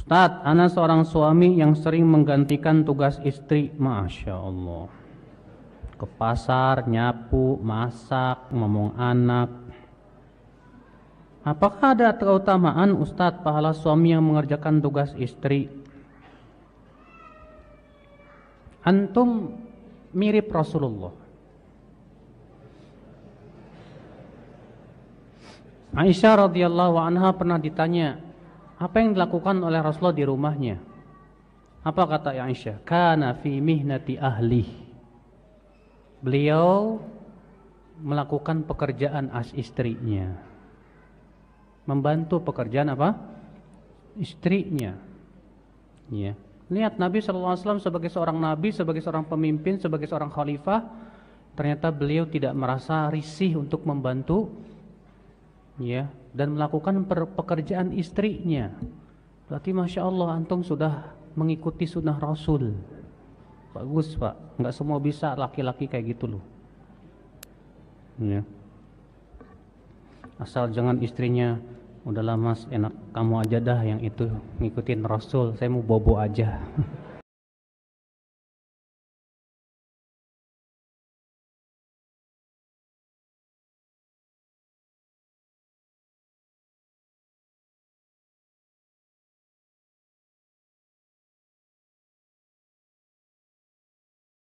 Ustaz, Ana seorang suami yang sering menggantikan tugas istri. Masya Allah. Ke pasar, nyapu, masak, ngomong anak. Apakah ada keutamaan Ustaz pahala suami yang mengerjakan tugas istri? Antum mirip Rasulullah. Aisyah radhiyallahu anha pernah ditanya apa yang dilakukan oleh Rasulullah di rumahnya? Apa kata Aisyah? Kana fi mihnati ahli. Beliau melakukan pekerjaan as istrinya. Membantu pekerjaan apa? Istrinya. Ya. Lihat Nabi SAW sebagai seorang nabi, sebagai seorang pemimpin, sebagai seorang khalifah, ternyata beliau tidak merasa risih untuk membantu ya dan melakukan pekerjaan istrinya. Berarti masya Allah antum sudah mengikuti sunnah Rasul. Bagus pak, nggak semua bisa laki-laki kayak gitu loh. Ya. Asal jangan istrinya udahlah mas enak kamu aja dah yang itu ngikutin Rasul, saya mau bobo aja.